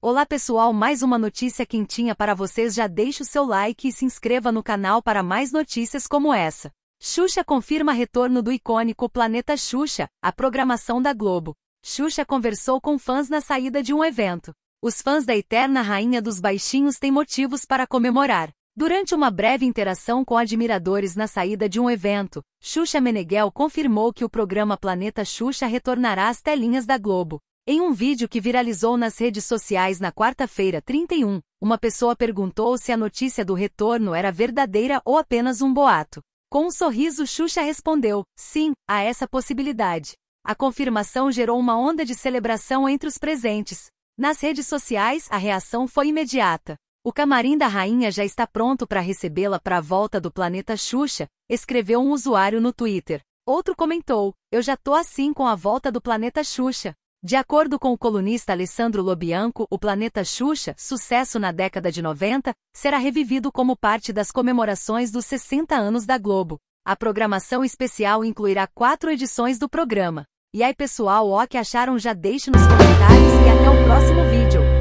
Olá pessoal, mais uma notícia quentinha para vocês. Já deixe o seu like e se inscreva no canal para mais notícias como essa. Xuxa confirma retorno do icônico Planeta Xuxa, a programação da Globo. Xuxa conversou com fãs na saída de um evento. Os fãs da eterna rainha dos baixinhos têm motivos para comemorar. Durante uma breve interação com admiradores na saída de um evento, Xuxa Meneghel confirmou que o programa Planeta Xuxa retornará às telinhas da Globo. Em um vídeo que viralizou nas redes sociais na quarta-feira 31, uma pessoa perguntou se a notícia do retorno era verdadeira ou apenas um boato. Com um sorriso, Xuxa respondeu: sim, a essa possibilidade. A confirmação gerou uma onda de celebração entre os presentes. Nas redes sociais, a reação foi imediata. O camarim da rainha já está pronto para recebê-la para a volta do planeta Xuxa, escreveu um usuário no Twitter. Outro comentou: Eu já tô assim com a volta do planeta Xuxa. De acordo com o colunista Alessandro Lobianco, o planeta Xuxa, sucesso na década de 90, será revivido como parte das comemorações dos 60 anos da Globo. A programação especial incluirá quatro edições do programa. E aí pessoal, o que acharam já deixe nos comentários e até o próximo vídeo.